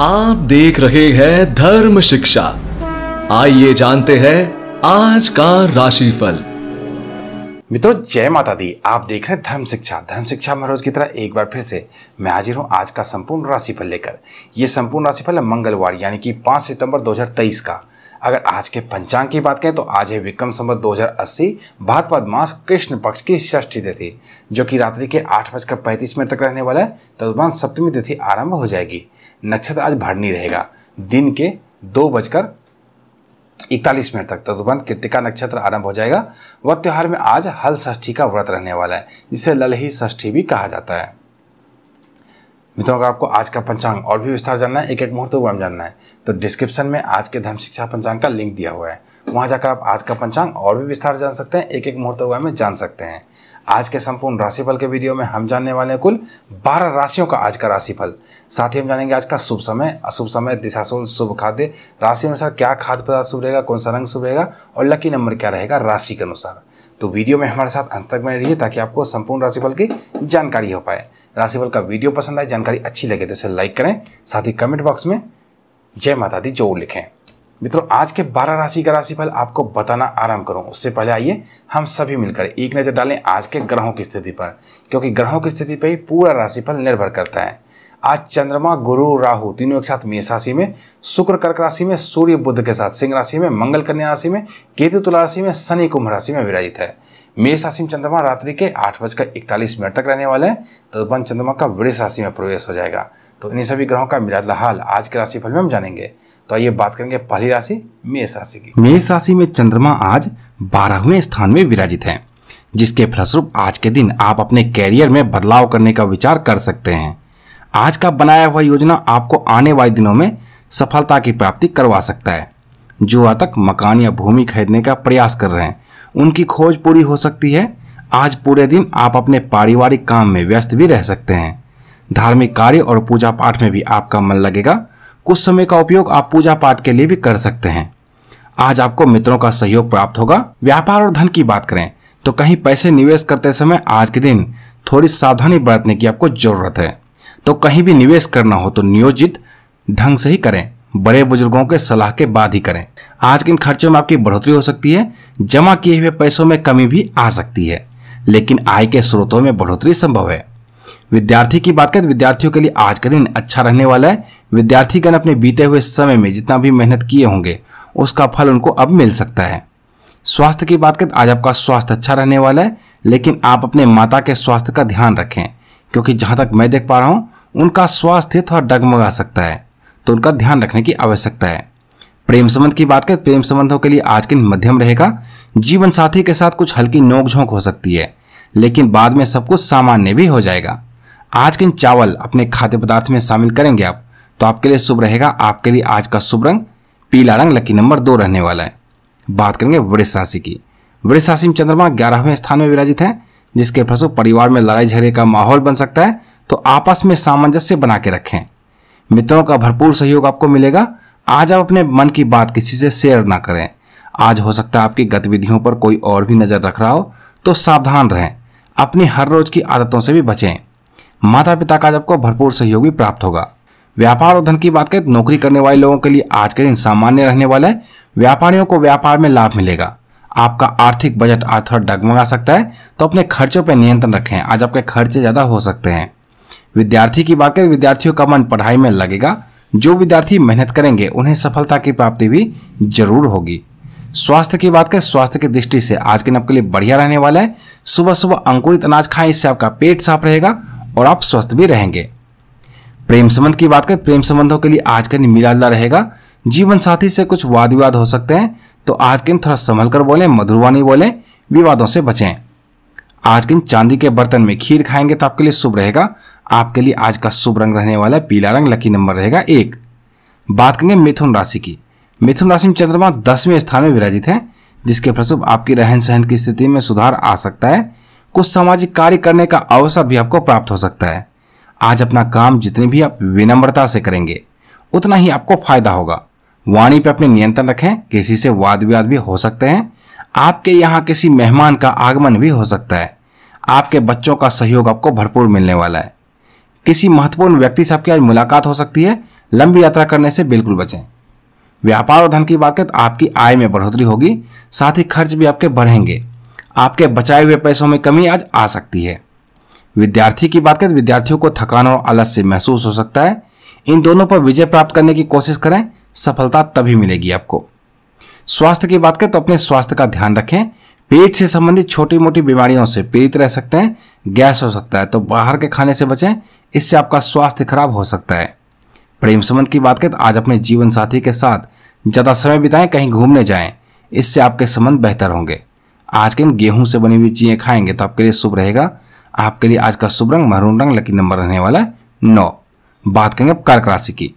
आप देख रहे हैं धर्म शिक्षा आइए जानते हैं आज का राशिफल मित्रों जय माता दी आप देख रहे हैं धर्म शिक्षा धर्म शिक्षा में रोज की तरह एक बार फिर से मैं हाजिर हूँ आज का संपूर्ण राशिफल लेकर यह संपूर्ण राशिफल है मंगलवार यानी कि 5 सितंबर 2023 का अगर आज के पंचांग की बात करें तो आज है विक्रम हजार अस्सी भाद्रपद मास कृष्ण पक्ष की षष्ठी तिथि जो कि रात्रि के आठ बजकर पैंतीस मिनट तक रहने वाला है तदुपरांत सप्तमी तिथि आरंभ हो जाएगी नक्षत्र आज भरनी रहेगा दिन के दो बजकर इकतालीस मिनट तक तदुपंत कृतिका नक्षत्र आरंभ हो जाएगा वह त्यौहार में आज हल षष्ठी का व्रत रहने वाला है जिसे ललही षष्ठी भी कहा जाता है मित्रों अगर आपको आज का पंचांग और भी विस्तार जानना है एक एक मुहूर्त को जानना है तो डिस्क्रिप्शन में आज के धर्म शिक्षा पंचांग का लिंक दिया हुआ है वहां जाकर आप आज का पंचांग और भी विस्तार जान सकते हैं एक एक मुहूर्त में जान सकते हैं आज के संपूर्ण राशिफल के वीडियो में हम जानने वाले हैं कुल 12 राशियों का आज का राशिफल साथ ही हम जानेंगे आज का शुभ समय अशुभ समय दिशाशोल शुभ खाद्य राशि अनुसार क्या खाद्य पदार्थ शुभ रहेगा कौन सा रंग शुभ रहेगा और लकी नंबर क्या रहेगा राशि के अनुसार तो वीडियो में हमारे साथ अंत तक बने रहिए ताकि आपको संपूर्ण राशिफल की जानकारी हो पाए राशिफल का वीडियो पसंद आए जानकारी अच्छी लगे तो इसे लाइक करें साथ ही कमेंट बॉक्स में जय माता दी जो लिखें मित्रों आज के 12 राशि का राशिफल आपको बताना आरंभ करूं उससे पहले आइए हम सभी मिलकर एक नज़र डालें आज के ग्रहों की स्थिति पर क्योंकि ग्रहों की स्थिति पर ही पूरा राशिफल निर्भर करता है आज चंद्रमा गुरु राहु तीनों एक साथ मेष राशि में शुक्र कर्क राशि में सूर्य बुद्ध के साथ सिंह राशि में मंगल कन्या राशि में केतु तुला राशि में शनि कुंभ राशि में विराजित है मेष राशि में चंद्रमा रात्रि के आठ बजकर इकतालीस मिनट तक रहने हैं तो तदुपन चंद्रमा का वृष राशि में प्रवेश हो जाएगा तो इन्हीं सभी ग्रहों का मिला हाल आज के राशिफल में हम जानेंगे तो आइए बात करेंगे पहली राशि मेष राशि की मेष राशि में चंद्रमा आज बारहवें स्थान में विराजित है जिसके फलस्वरूप आज के दिन आप अपने कैरियर में बदलाव करने का विचार कर सकते हैं आज का बनाया हुआ योजना आपको आने वाले दिनों में सफलता की प्राप्ति करवा सकता है जो आज तक मकान या भूमि खरीदने का प्रयास कर रहे हैं उनकी खोज पूरी हो सकती है आज पूरे दिन आप अपने पारिवारिक काम में व्यस्त भी रह सकते हैं धार्मिक कार्य और पूजा पाठ में भी आपका मन लगेगा कुछ समय का उपयोग आप पूजा पाठ के लिए भी कर सकते हैं आज आपको मित्रों का सहयोग प्राप्त होगा व्यापार और धन की बात करें तो कहीं पैसे निवेश करते समय आज के दिन थोड़ी सावधानी बरतने की आपको जरूरत है तो कहीं भी निवेश करना हो तो नियोजित ढंग से ही करें बड़े बुजुर्गों के सलाह के बाद ही करें आज के इन खर्चों में आपकी बढ़ोतरी हो सकती है जमा किए हुए पैसों में कमी भी आ सकती है लेकिन आय के स्रोतों में बढ़ोतरी संभव है विद्यार्थी की बात करें तो विद्यार्थियों के लिए आज का दिन अच्छा रहने वाला है विद्यार्थीगण अपने बीते हुए समय में जितना भी मेहनत किए होंगे उसका फल उनको अब मिल सकता है स्वास्थ्य की बात करें तो आज आपका स्वास्थ्य अच्छा रहने वाला है लेकिन आप अपने माता के स्वास्थ्य का ध्यान रखें क्योंकि जहां तक मैं देख पा रहा हूं उनका स्वास्थ्य थोड़ा डगमगा सकता है तो उनका ध्यान रखने की आवश्यकता है प्रेम संबंध की बात करें तो प्रेम संबंधों के लिए आज के दिन मध्यम रहेगा जीवन साथी के साथ कुछ हल्की नोकझोंक हो सकती है लेकिन बाद में सब कुछ सामान्य भी हो जाएगा आज के चावल अपने खाद्य पदार्थ में शामिल करेंगे आप तो आपके लिए शुभ रहेगा आपके लिए आज का शुभ रंग पीला रंग लकी नंबर दो रहने वाला है बात करेंगे वृक्ष राशि की वृक्ष राशि में चंद्रमा ग्यारहवें स्थान में विराजित है जिसके फलस्वरूप परिवार में लड़ाई झगड़े का माहौल बन सकता है तो आपस में सामंजस्य बना के रखें मित्रों का भरपूर सहयोग आपको मिलेगा आज आप अपने मन की बात किसी से शेयर ना करें आज हो सकता है आपकी गतिविधियों पर कोई और भी नजर रख रहा हो तो सावधान रहें अपनी हर रोज की आदतों से भी बचें माता पिता का आपको भरपूर सहयोग भी प्राप्त होगा व्यापार और धन की बात करें तो नौकरी करने वाले लोगों के लिए आज के दिन सामान्य रहने वाला है व्यापारियों को व्यापार में लाभ मिलेगा आपका आर्थिक बजट आज थोड़ा डगमगा सकता है तो अपने खर्चों पर नियंत्रण रखें आज आपके खर्चे ज़्यादा हो सकते हैं विद्यार्थी की बात करें विद्यार्थियों का मन पढ़ाई में लगेगा जो विद्यार्थी मेहनत करेंगे उन्हें सफलता की प्राप्ति भी जरूर होगी स्वास्थ्य की बात करें स्वास्थ्य की दृष्टि से आज के दिन आपके लिए बढ़िया रहने वाला है सुबह सुबह अंकुरित अनाज खाएं इससे आपका पेट साफ रहेगा और आप स्वस्थ भी रहेंगे प्रेम संबंध की बात करें प्रेम संबंधों के लिए आज का दिन मिला जुला रहेगा जीवन साथी से कुछ वाद विवाद हो सकते हैं तो आज के दिन थोड़ा संभल कर बोलें मधुरवाणी बोलें विवादों से बचें आज के दिन चांदी के बर्तन में खीर खाएंगे तो आपके लिए शुभ रहेगा आपके लिए आज का शुभ रंग रहने वाला पीला रंग लकी नंबर रहेगा एक बात करेंगे मिथुन राशि की मिथुन राशि में चंद्रमा दसवें स्थान में विराजित है जिसके फलस्वरूप आपकी रहन सहन की स्थिति में सुधार आ सकता है कुछ सामाजिक कार्य करने का अवसर भी आपको प्राप्त हो सकता है आज अपना काम जितनी भी आप विनम्रता से करेंगे उतना ही आपको फायदा होगा वाणी पर अपने नियंत्रण रखें किसी से वाद विवाद भी हो सकते हैं आपके यहाँ किसी मेहमान का आगमन भी हो सकता है आपके बच्चों का सहयोग आपको भरपूर मिलने वाला है किसी महत्वपूर्ण व्यक्ति से आपकी आज मुलाकात हो सकती है लंबी यात्रा करने से बिल्कुल बचें व्यापार और धन की बात करें तो आपकी आय में बढ़ोतरी होगी साथ ही खर्च भी आपके बढ़ेंगे आपके बचाए हुए पैसों में कमी आज आ सकती है विद्यार्थी की बात करें तो विद्यार्थियों को थकान और से महसूस हो सकता है इन दोनों पर विजय प्राप्त करने की कोशिश करें सफलता तभी मिलेगी आपको स्वास्थ्य की बात करें तो अपने स्वास्थ्य का ध्यान रखें पेट से संबंधित छोटी मोटी बीमारियों से पीड़ित रह सकते हैं गैस हो सकता है तो बाहर के खाने से बचें इससे आपका स्वास्थ्य खराब हो सकता है प्रेम संबंध की बात करें तो आज अपने जीवन साथी के साथ ज़्यादा समय बिताएं कहीं घूमने जाएं इससे आपके संबंध बेहतर होंगे आज के दिन गेहूं से बनी हुई चीज़ें खाएंगे तो आपके लिए शुभ रहेगा आपके लिए आज का शुभ रंग महरून रंग लकी नंबर रहने वाला है नौ बात करेंगे अब कर्क राशि की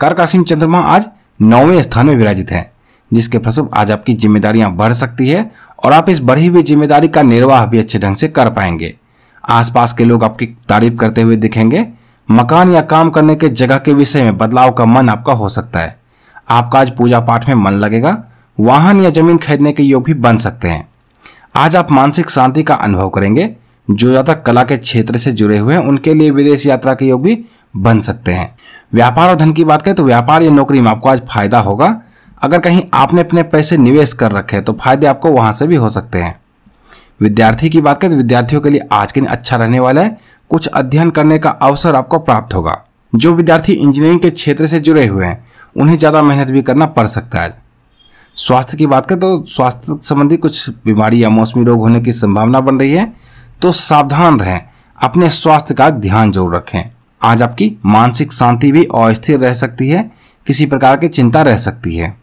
कर्क राशि में चंद्रमा आज नौवें स्थान में विराजित है जिसके फलस्वरूप आज आपकी जिम्मेदारियां बढ़ सकती है और आप इस बढ़ी हुई जिम्मेदारी का निर्वाह भी अच्छे ढंग से कर पाएंगे आसपास के लोग आपकी तारीफ करते हुए दिखेंगे मकान या काम करने के जगह के विषय में बदलाव का मन आपका हो सकता है आपका आज पूजा पाठ में मन लगेगा वाहन या जमीन खरीदने के योग भी बन सकते हैं आज आप मानसिक शांति का अनुभव करेंगे जो ज्यादा कला के क्षेत्र से जुड़े हुए हैं उनके लिए विदेश यात्रा के योग भी बन सकते हैं व्यापार और धन की बात करें तो व्यापार या नौकरी में आपको आज फायदा होगा अगर कहीं आपने अपने पैसे निवेश कर रखे तो फायदे आपको वहां से भी हो सकते हैं विद्यार्थी की बात करें तो विद्यार्थियों के लिए आज के दिन अच्छा रहने वाला है कुछ अध्ययन करने का अवसर आपको प्राप्त होगा जो विद्यार्थी इंजीनियरिंग के क्षेत्र से जुड़े हुए हैं उन्हें ज़्यादा मेहनत भी करना पड़ सकता है स्वास्थ्य की बात करें तो स्वास्थ्य संबंधी कुछ बीमारी या मौसमी रोग होने की संभावना बन रही है तो सावधान रहें अपने स्वास्थ्य का ध्यान जरूर रखें आज आपकी मानसिक शांति भी अस्थिर रह सकती है किसी प्रकार की चिंता रह सकती है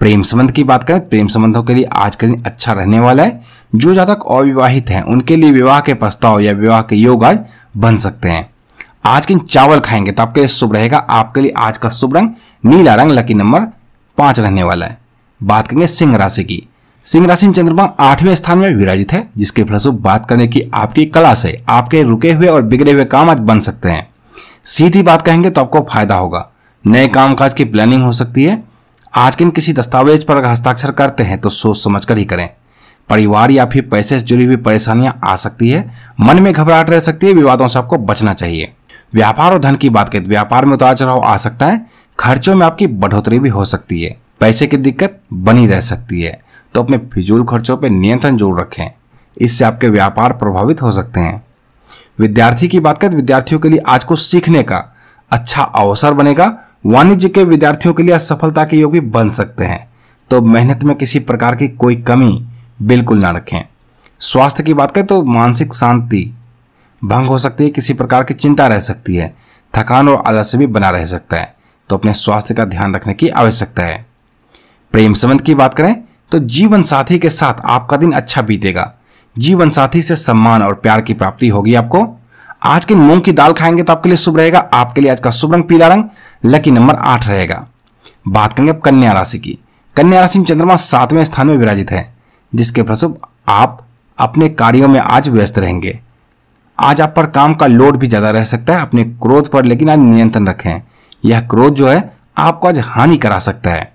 प्रेम संबंध की बात करें प्रेम संबंधों के लिए आज का दिन अच्छा रहने वाला है जो जातक अविवाहित हैं उनके लिए विवाह के प्रस्ताव या विवाह के योग आज बन सकते हैं आज के दिन चावल खाएंगे तो आपके लिए शुभ रहेगा आपके लिए आज का शुभ रंग नीला रंग लकी नंबर पांच रहने वाला है बात करेंगे सिंह राशि की सिंह राशि में चंद्रमा आठवें स्थान में विराजित है जिसके फलस्वरूप बात करने की आपकी कला से आपके रुके हुए और बिगड़े हुए काम आज बन सकते हैं सीधी बात कहेंगे तो आपको फायदा होगा नए कामकाज की प्लानिंग हो सकती है आज के हम किसी दस्तावेज पर हस्ताक्षर करते हैं तो सोच समझ कर ही करें परिवार या फिर पैसे से जुड़ी हुई परेशानियां आ सकती है मन में घबराहट रह सकती है विवादों से आपको बचना चाहिए व्यापार और धन की बात करें तो व्यापार में उतार चढ़ाव आ सकता है खर्चों में आपकी बढ़ोतरी भी हो सकती है पैसे की दिक्कत बनी रह सकती है तो अपने फिजूल खर्चों पर नियंत्रण जोर रखें इससे आपके व्यापार प्रभावित हो सकते हैं विद्यार्थी की बात करें तो विद्यार्थियों के लिए आज को सीखने का अच्छा अवसर बनेगा वाणिज्य के विद्यार्थियों के लिए असफलता के योग भी बन सकते हैं तो मेहनत में किसी प्रकार की कोई कमी बिल्कुल ना रखें स्वास्थ्य की बात करें तो मानसिक शांति भंग हो सकती है किसी प्रकार की चिंता रह सकती है थकान और आलस्य भी बना रह सकता है तो अपने स्वास्थ्य का ध्यान रखने की आवश्यकता है प्रेम संबंध की बात करें तो जीवन साथी के साथ आपका दिन अच्छा बीतेगा जीवन साथी से सम्मान और प्यार की प्राप्ति होगी आपको आज की मूंग की दाल खाएंगे तो आपके लिए शुभ रहेगा आपके लिए आज का शुभ रंग पीला रंग लकी नंबर आठ रहेगा बात करेंगे अब कन्या राशि की कन्या राशि में चंद्रमा सातवें स्थान में विराजित है जिसके फलस्वरूप आप अपने कार्यों में आज व्यस्त रहेंगे आज आप पर काम का लोड भी ज्यादा रह सकता है अपने क्रोध पर लेकिन आज नियंत्रण रखें यह क्रोध जो है आपको आज हानि करा सकता है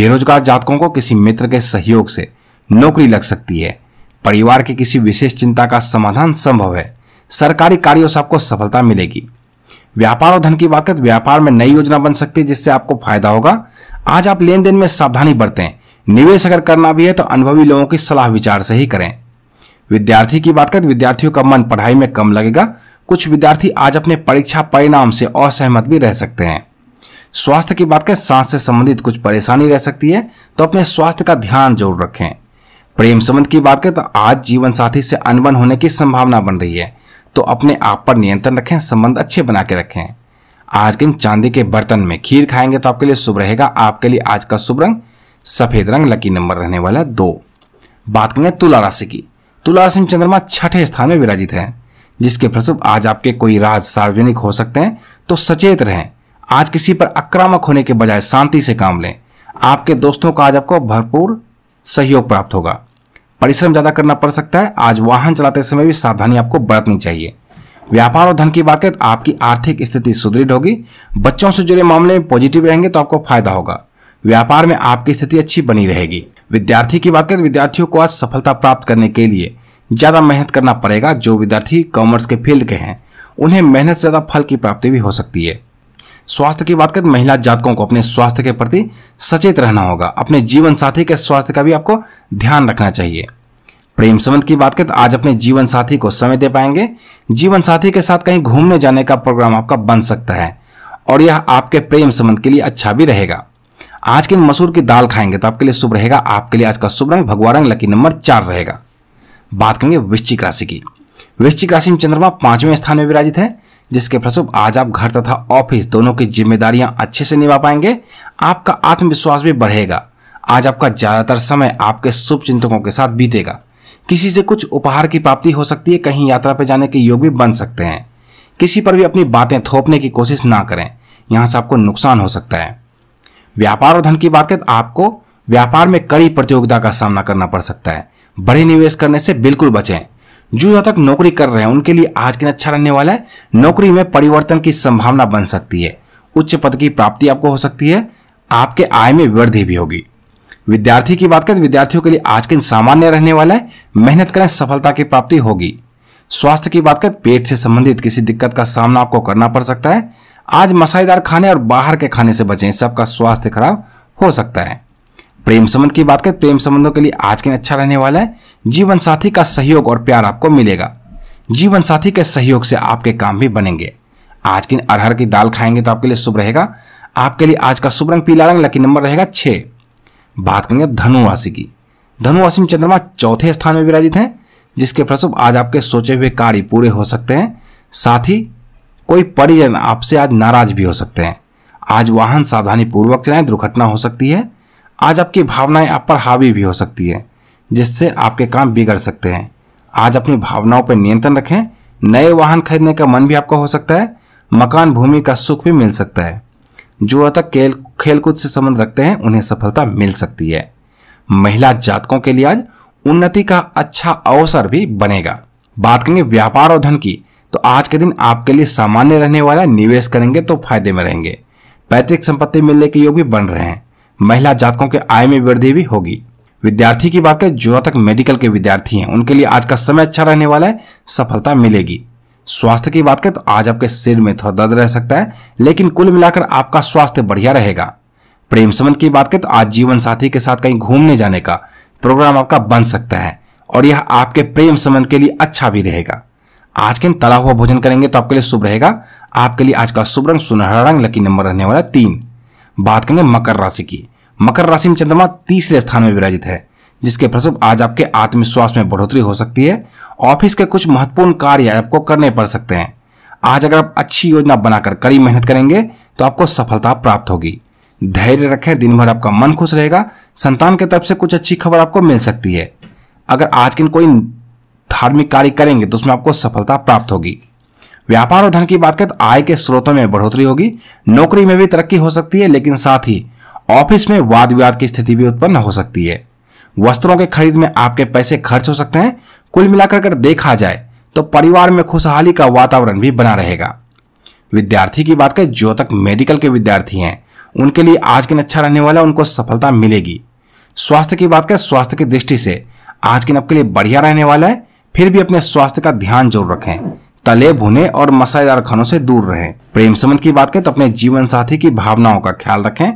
बेरोजगार जातकों को किसी मित्र के सहयोग से नौकरी लग सकती है परिवार की किसी विशेष चिंता का समाधान संभव है सरकारी कार्यों से आपको सफलता मिलेगी व्यापार और धन की बात कर तो व्यापार में नई योजना बन सकती है जिससे आपको फायदा होगा आज आप लेन देन में सावधानी बरतें निवेश अगर करना भी है तो अनुभवी लोगों की सलाह विचार से ही करें विद्यार्थी की बात करें तो विद्यार्थियों का मन पढ़ाई में कम लगेगा कुछ विद्यार्थी आज अपने परीक्षा परिणाम से असहमत भी रह सकते हैं स्वास्थ्य की बात करें सांस से संबंधित कुछ परेशानी रह सकती है तो अपने स्वास्थ्य का ध्यान जरूर रखें प्रेम संबंध की बात करें तो आज जीवन साथी से अनबन होने की संभावना बन रही है तो अपने आप पर नियंत्रण रखें संबंध अच्छे बना के रखें आज के दिन चांदी के बर्तन में खीर खाएंगे तो आपके लिए शुभ रहेगा आपके लिए आज का शुभ रंग सफेद रंग लकी नंबर रहने वाला दो बात करेंगे तुला राशि की तुला राशि में चंद्रमा छठे स्थान में विराजित है जिसके फलस्वरूप आज आपके कोई राज सार्वजनिक हो सकते हैं तो सचेत रहें आज किसी पर आक्रामक होने के बजाय शांति से काम लें आपके दोस्तों का आज आपको भरपूर सहयोग प्राप्त होगा परिश्रम ज्यादा करना पड़ सकता है आज वाहन चलाते समय भी सावधानी आपको बरतनी चाहिए व्यापार और धन की बात करें तो आपकी आर्थिक स्थिति सुदृढ़ होगी बच्चों से जुड़े मामले में पॉजिटिव रहेंगे तो आपको फायदा होगा व्यापार में आपकी स्थिति अच्छी बनी रहेगी विद्यार्थी की बात करें तो विद्यार्थियों को आज सफलता प्राप्त करने के लिए ज्यादा मेहनत करना पड़ेगा जो विद्यार्थी कॉमर्स के फील्ड के हैं उन्हें मेहनत से ज्यादा फल की प्राप्ति भी हो सकती है स्वास्थ्य की बात करें तो महिला जातकों को अपने स्वास्थ्य के प्रति सचेत रहना होगा अपने जीवन साथी के स्वास्थ्य का भी आपको ध्यान रखना चाहिए प्रेम संबंध की बात करें तो आज अपने जीवन साथी को समय दे पाएंगे जीवन साथी के साथ कहीं घूमने जाने का प्रोग्राम आपका बन सकता है और यह आपके प्रेम संबंध के लिए अच्छा भी रहेगा आज के मसूर की दाल खाएंगे तो आपके लिए शुभ रहेगा आपके लिए आज का शुभ रंग भगवा रंग लकी नंबर चार रहेगा बात करेंगे वृश्चिक राशि की वृश्चिक राशि में चंद्रमा पांचवें स्थान में विराजित है जिसके फलस्वरूप आज आप घर तथा ऑफिस दोनों की जिम्मेदारियां अच्छे से निभा पाएंगे आपका आत्मविश्वास भी बढ़ेगा आज आपका ज्यादातर समय आपके शुभ चिंतकों के साथ बीतेगा किसी से कुछ उपहार की प्राप्ति हो सकती है कहीं यात्रा पर जाने के योग भी बन सकते हैं किसी पर भी अपनी बातें थोपने की कोशिश ना करें यहां से आपको नुकसान हो सकता है व्यापार और धन की बात करें आपको व्यापार में कड़ी प्रतियोगिता का सामना करना पड़ सकता है बड़े निवेश करने से बिल्कुल बचें जो जहाँ तक नौकरी कर रहे हैं उनके लिए आज दिन अच्छा रहने वाला है नौकरी में परिवर्तन की संभावना बन सकती है उच्च पद की प्राप्ति आपको हो सकती है आपके आय में वृद्धि भी होगी विद्यार्थी की बात करें तो विद्यार्थियों के लिए आज के दिन सामान्य रहने वाला है मेहनत करें सफलता की प्राप्ति होगी स्वास्थ्य की बात करें पेट से संबंधित किसी दिक्कत का सामना आपको करना पड़ सकता है आज मसालेदार खाने और बाहर के खाने से बचें सबका स्वास्थ्य खराब हो सकता है प्रेम संबंध की बात करें प्रेम संबंधों के लिए आज के दिन अच्छा रहने वाला है जीवन साथी का सहयोग और प्यार आपको मिलेगा जीवन साथी के सहयोग से आपके काम भी बनेंगे आज के दिन अरहर की दाल खाएंगे तो आपके लिए शुभ रहेगा आपके लिए आज का शुभ रंग पीला रंग लकी नंबर रहेगा छः बात करेंगे अब की धनुराशि में चंद्रमा चौथे स्थान में विराजित हैं जिसके फलस्वरूप आज आपके सोचे हुए कार्य पूरे हो सकते हैं साथ ही कोई परिजन आपसे आज नाराज भी हो सकते हैं आज वाहन सावधानी पूर्वक चलाएं दुर्घटना हो सकती है आज आपकी भावनाएं आप पर हावी भी हो सकती है जिससे आपके काम बिगड़ सकते हैं आज अपनी भावनाओं पर नियंत्रण रखें नए वाहन खरीदने का मन भी आपका हो सकता है मकान भूमि का सुख भी मिल सकता है जो तक खेल खेलकूद से संबंध रखते हैं उन्हें सफलता मिल सकती है महिला जातकों के लिए आज उन्नति का अच्छा अवसर भी बनेगा बात करेंगे व्यापार और धन की तो आज के दिन आपके लिए सामान्य रहने वाला निवेश करेंगे तो फायदे में रहेंगे पैतृक संपत्ति मिलने के योग भी बन रहे हैं महिला जातकों के आय में वृद्धि भी होगी विद्यार्थी की बात करें जो तक मेडिकल के विद्यार्थी हैं उनके लिए आज का समय अच्छा रहने वाला है सफलता मिलेगी स्वास्थ्य की बात करें तो आज आपके सिर में थोड़ा दर्द रह सकता है लेकिन कुल मिलाकर आपका स्वास्थ्य बढ़िया रहेगा प्रेम संबंध की बात करें तो आज जीवन साथी के साथ कहीं घूमने जाने का प्रोग्राम आपका बन सकता है और यह आपके प्रेम संबंध के लिए अच्छा भी रहेगा आज के दिन तला हुआ भोजन करेंगे तो आपके लिए शुभ रहेगा आपके लिए आज का शुभ रंग सुनहरा रंग लकी नंबर रहने वाला तीन बात करेंगे मकर राशि की मकर राशि में चंद्रमा तीसरे स्थान में विराजित है जिसके प्रसुप आज आपके आत्मविश्वास में बढ़ोतरी हो सकती है ऑफिस के कुछ महत्वपूर्ण कार्य आपको करने पड़ सकते हैं आज अगर आप अच्छी योजना बनाकर कड़ी मेहनत करेंगे तो आपको सफलता प्राप्त होगी धैर्य रखें दिन भर आपका मन खुश रहेगा संतान के तरफ से कुछ अच्छी खबर आपको मिल सकती है अगर आज के कोई धार्मिक कार्य करेंगे तो उसमें आपको सफलता प्राप्त होगी व्यापार और धन की बात करें तो आय के स्रोतों में बढ़ोतरी होगी नौकरी में भी तरक्की हो सकती है लेकिन साथ ही ऑफिस में वाद विवाद की स्थिति भी उत्पन्न हो सकती है वस्त्रों के खरीद में आपके पैसे खर्च हो सकते हैं कुल मिलाकर अगर देखा जाए तो परिवार में खुशहाली का वातावरण भी बना रहेगा विद्यार्थी की बात करें जो तक मेडिकल के विद्यार्थी हैं उनके लिए आज के दिन अच्छा रहने वाला उनको सफलता मिलेगी स्वास्थ्य की बात करें स्वास्थ्य की दृष्टि से आज के दिन आपके लिए बढ़िया रहने वाला है फिर भी अपने स्वास्थ्य का ध्यान जरूर रखें तले भुने और मसालेदार खानों से दूर रहें प्रेम संबंध की बात करें तो अपने जीवन साथी की भावनाओं का ख्याल रखें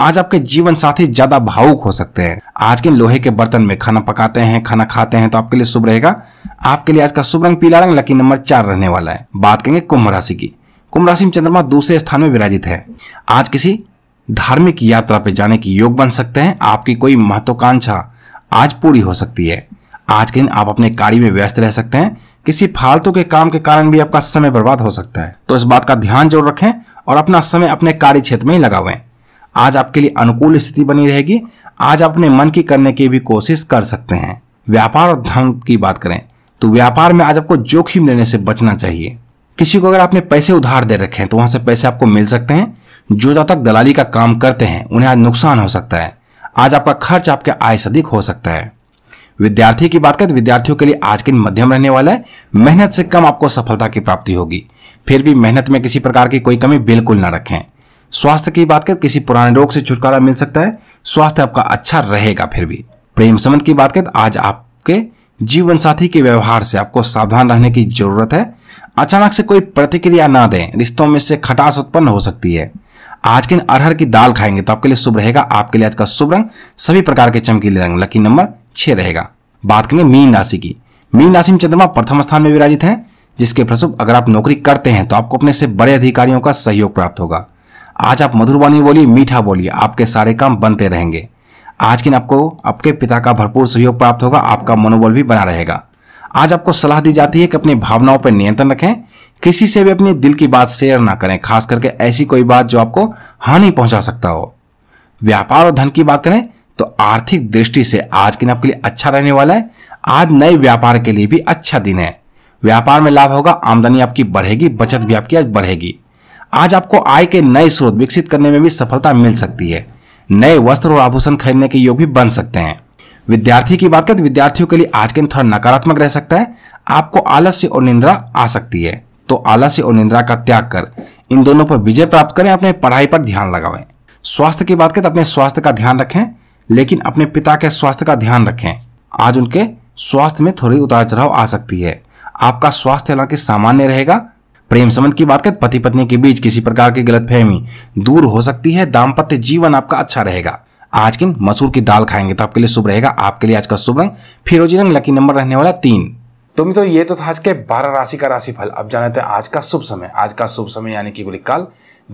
आज आपके जीवन साथी ज्यादा भावुक हो सकते हैं आज के लोहे के बर्तन में खाना पकाते हैं खाना खाते हैं तो आपके लिए शुभ रहेगा आपके लिए आज का शुभ रंग पीला रंग लकी नंबर चार रहने वाला है बात करेंगे कुंभ राशि की कुंभ राशि में चंद्रमा दूसरे स्थान में विराजित है आज किसी धार्मिक यात्रा पे जाने की योग बन सकते हैं आपकी कोई महत्वाकांक्षा आज पूरी हो सकती है आज के दिन आप अपने कार्य में व्यस्त रह सकते हैं किसी फालतू के काम के कारण भी आपका समय बर्बाद हो सकता है तो इस बात का ध्यान जरूर रखें और अपना समय अपने कार्य क्षेत्र में ही लगावें आज आपके लिए अनुकूल स्थिति बनी रहेगी आज अपने मन की करने की भी कोशिश कर सकते हैं व्यापार और धन की बात करें तो व्यापार में आज आपको जोखिम लेने से बचना चाहिए किसी को अगर आपने पैसे उधार दे रखे हैं तो वहां से पैसे आपको मिल सकते हैं जो जब तक दलाली का काम करते हैं उन्हें आज नुकसान हो सकता है आज आपका खर्च आपके आय से अधिक हो सकता है विद्यार्थी की बात करें तो विद्यार्थियों के लिए आज के मध्यम रहने वाला है मेहनत से कम आपको सफलता की प्राप्ति होगी फिर भी मेहनत में किसी प्रकार की कोई कमी बिल्कुल ना रखें स्वास्थ्य की बात कर किसी पुराने रोग से छुटकारा मिल सकता है स्वास्थ्य आपका अच्छा रहेगा फिर भी प्रेम संबंध की बात कर आज आपके जीवन साथी के व्यवहार से आपको सावधान रहने की जरूरत है अचानक से कोई प्रतिक्रिया ना दें रिश्तों में से खटास उत्पन्न हो सकती है आज के अरहर की दाल खाएंगे तो आपके लिए शुभ रहेगा आपके लिए आज का शुभ रंग सभी प्रकार के चमकीले रंग लकी नंबर छह रहेगा बात करेंगे मीन राशि की मीन राशि में चंद्रमा प्रथम स्थान में विराजित है जिसके प्रसुभ अगर आप नौकरी करते हैं तो आपको अपने से बड़े अधिकारियों का सहयोग प्राप्त होगा आज आप मधुरवाणी बोलिए मीठा बोलिए आपके सारे काम बनते रहेंगे आज के दिन आपको आपके पिता का भरपूर सहयोग प्राप्त होगा आपका मनोबल भी बना रहेगा आज आपको सलाह दी जाती है कि अपनी भावनाओं पर नियंत्रण रखें किसी से भी अपने दिल की बात शेयर ना करें खास करके ऐसी कोई बात जो आपको हानि पहुंचा सकता हो व्यापार और धन की बात करें तो आर्थिक दृष्टि से आज के दिन आपके लिए अच्छा रहने वाला है आज नए व्यापार के लिए भी अच्छा दिन है व्यापार में लाभ होगा आमदनी आपकी बढ़ेगी बचत भी आपकी आज बढ़ेगी आज आपको आय के नए स्रोत विकसित करने में भी सफलता मिल सकती है नए वस्त्र और आभूषण खरीदने के योग भी बन सकते हैं विद्यार्थी की बात करें तो विद्यार्थियों के लिए आज के दिन थोड़ा नकारात्मक रह सकता है आपको आलस्य और निंद्रा आ सकती है तो आलस्य और निंद्रा का त्याग कर इन दोनों पर विजय प्राप्त करें अपने पढ़ाई पर ध्यान लगाएं स्वास्थ्य की बात करें तो अपने स्वास्थ्य का ध्यान रखें लेकिन अपने पिता के स्वास्थ्य का ध्यान रखें आज उनके स्वास्थ्य में थोड़ी उतार चढ़ाव आ सकती है आपका स्वास्थ्य हालांकि सामान्य रहेगा प्रेम संबंध की बात करें तो पति पत्नी के बीच किसी प्रकार की गलत फहमी दूर हो सकती है दाम्पत्य जीवन आपका अच्छा रहेगा आज किन मसूर की दाल खाएंगे तो आपके लिए शुभ रहेगा आपके लिए आज का शुभ रंग फिरोजी रंग लकी नंबर रहने वाला तीन तो मित्रों ये तो था आज के बारह राशि का राशि फल अब जाने थे आज का शुभ समय आज का शुभ समय यानी कि गुलिक काल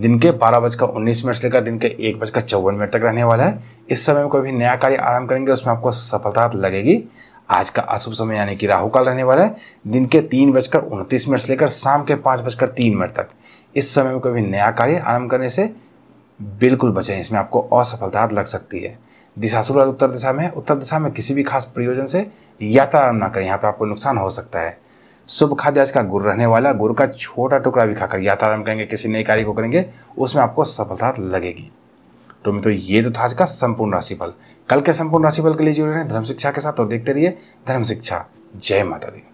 दिन के बारह बजकर उन्नीस मिनट से लेकर दिन के एक बजकर चौवन मिनट तक रहने वाला है इस समय में कोई भी नया कार्य आरंभ करेंगे उसमें आपको सफलता लगेगी आज का अशुभ समय यानी कि राहु काल रहने वाला है दिन के तीन बजकर उनतीस मिनट से लेकर शाम के पाँच बजकर तीन मिनट तक इस समय में भी नया कार्य आरंभ करने से बिल्कुल बचें इसमें आपको असफलता लग सकती है शुरू उत्तर दिशा में उत्तर दिशा में किसी भी खास प्रयोजन से यात्रा आरंभ न करें यहाँ पर आपको नुकसान हो सकता है शुभ खाद्य आज का गुड़ रहने वाला गुड़ का छोटा टुकड़ा भी खाकर यात्रा आरंभ करेंगे किसी नए कार्य को करेंगे उसमें आपको सफलता लगेगी तो मित्रों ये तो था आज का संपूर्ण राशिफल कल के संपूर्ण राशिफल के लिए जुड़े रहें धर्म शिक्षा के साथ और देखते रहिए धर्म शिक्षा जय माता दी